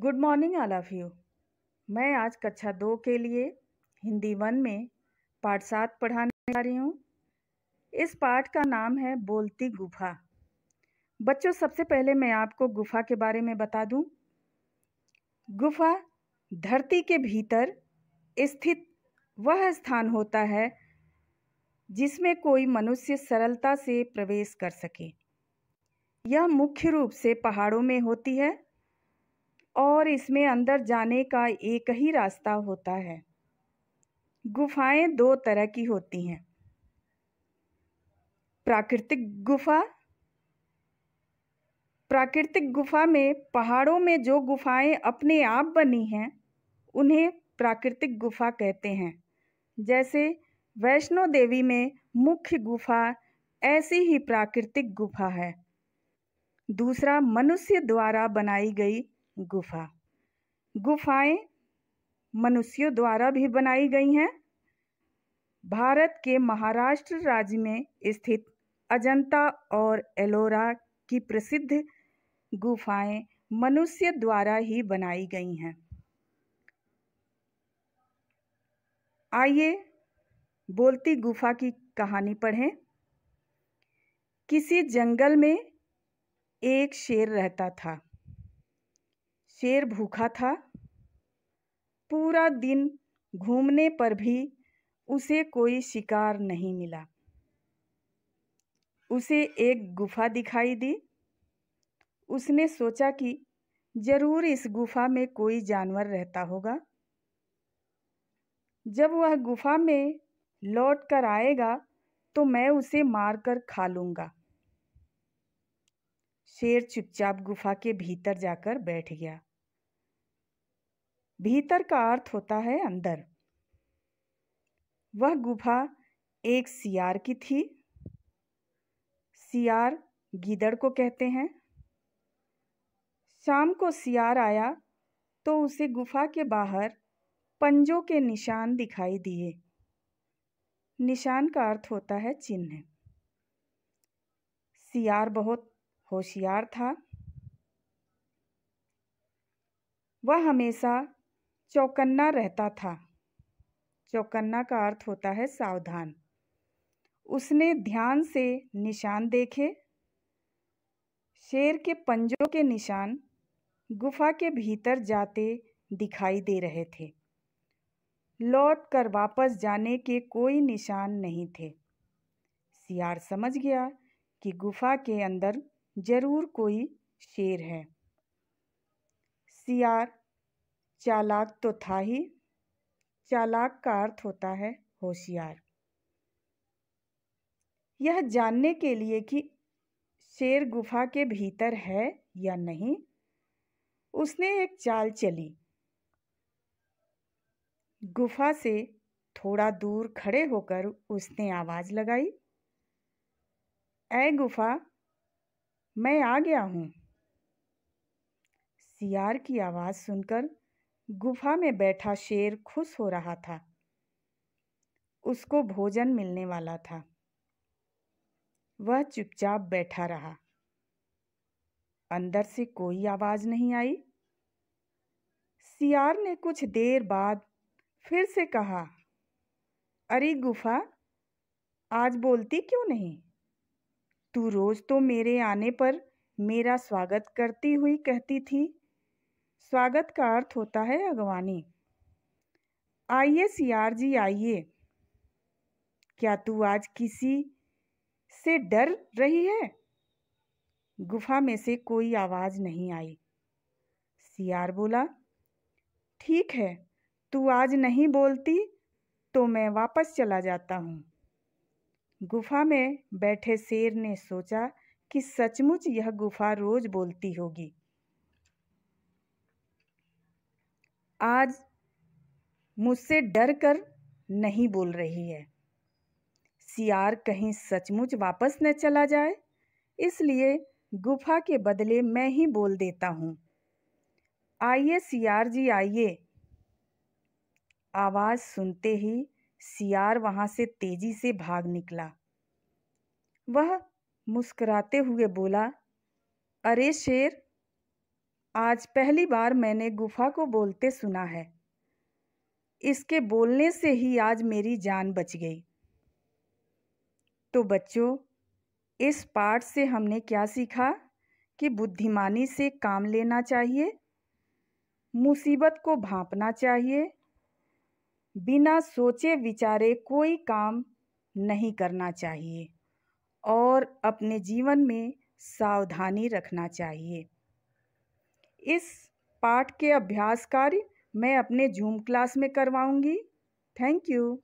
good morning all of you मैं आज कक्षा दो के लिए हिंदी वन में पाठ सात पढ़ाने जा रही हूँ इस पाठ का नाम है बोलती गुफा बच्चों सबसे पहले मैं आपको गुफा के बारे में बता दूँ गुफा धरती के भीतर स्थित वह स्थान होता है जिसमें कोई मनुष्य सरलता से प्रवेश कर सके यह मुख्य रूप से पहाड़ों में होती है और इसमें अंदर जाने का एक ही रास्ता होता है गुफाएं दो तरह की होती हैं प्राकृतिक गुफा प्राकृतिक गुफा में पहाड़ों में जो गुफाएं अपने आप बनी हैं उन्हें प्राकृतिक गुफा कहते हैं जैसे वैष्णो देवी में मुख्य गुफा ऐसी ही प्राकृतिक गुफा है दूसरा मनुष्य द्वारा बनाई गई गुफा गुफाएं मनुष्यों द्वारा भी बनाई गई हैं भारत के महाराष्ट्र राज्य में स्थित अजंता और एलोरा की प्रसिद्ध गुफाएं मनुष्य द्वारा ही बनाई गई हैं आइए बोलती गुफा की कहानी पढ़ें किसी जंगल में एक शेर रहता था शेर भूखा था पूरा दिन घूमने पर भी उसे कोई शिकार नहीं मिला उसे एक गुफा दिखाई दी उसने सोचा कि जरूर इस गुफा में कोई जानवर रहता होगा जब वह गुफा में लौट कर आएगा तो मैं उसे मार कर खा लूंगा शेर चुपचाप गुफा के भीतर जाकर बैठ गया भीतर का अर्थ होता है अंदर वह गुफा एक सियार की थी सियार गीदड़ को कहते हैं शाम को सियार आया तो उसे गुफा के बाहर पंजों के निशान दिखाई दिए निशान का अर्थ होता है चिन्ह सियार बहुत होशियार था वह हमेशा चौकन्ना रहता था चौकन्ना का अर्थ होता है सावधान उसने ध्यान से निशान देखे शेर के पंजों के निशान गुफा के भीतर जाते दिखाई दे रहे थे लौट कर वापस जाने के कोई निशान नहीं थे सियार समझ गया कि गुफा के अंदर जरूर कोई शेर है सियार चालाक तो था ही चालाक का अर्थ होता है होशियार यह जानने के लिए कि शेर गुफा के भीतर है या नहीं उसने एक चाल चली गुफा से थोड़ा दूर खड़े होकर उसने आवाज़ लगाई ऐ गुफा मैं आ गया हूँ सियार की आवाज़ सुनकर गुफा में बैठा शेर खुश हो रहा था उसको भोजन मिलने वाला था वह चुपचाप बैठा रहा अंदर से कोई आवाज़ नहीं आई सियार ने कुछ देर बाद फिर से कहा अरे गुफा आज बोलती क्यों नहीं तू रोज़ तो मेरे आने पर मेरा स्वागत करती हुई कहती थी स्वागत का अर्थ होता है अगवानी आइए सियार जी आइए क्या तू आज किसी से डर रही है गुफा में से कोई आवाज़ नहीं आई सियार बोला ठीक है तू आज नहीं बोलती तो मैं वापस चला जाता हूँ गुफा में बैठे शेर ने सोचा कि सचमुच यह गुफा रोज़ बोलती होगी आज मुझसे डर कर नहीं बोल रही है सियार कहीं सचमुच वापस न चला जाए इसलिए गुफा के बदले मैं ही बोल देता हूँ आइए सियार जी आइए आवाज़ सुनते ही सियार वहाँ से तेजी से भाग निकला वह मुस्कुराते हुए बोला अरे शेर आज पहली बार मैंने गुफा को बोलते सुना है इसके बोलने से ही आज मेरी जान बच गई तो बच्चों इस पाठ से हमने क्या सीखा कि बुद्धिमानी से काम लेना चाहिए मुसीबत को भांपना चाहिए बिना सोचे विचारे कोई काम नहीं करना चाहिए और अपने जीवन में सावधानी रखना चाहिए इस पाठ के अभ्यास कार्य मैं अपने जूम क्लास में करवाऊँगी थैंक यू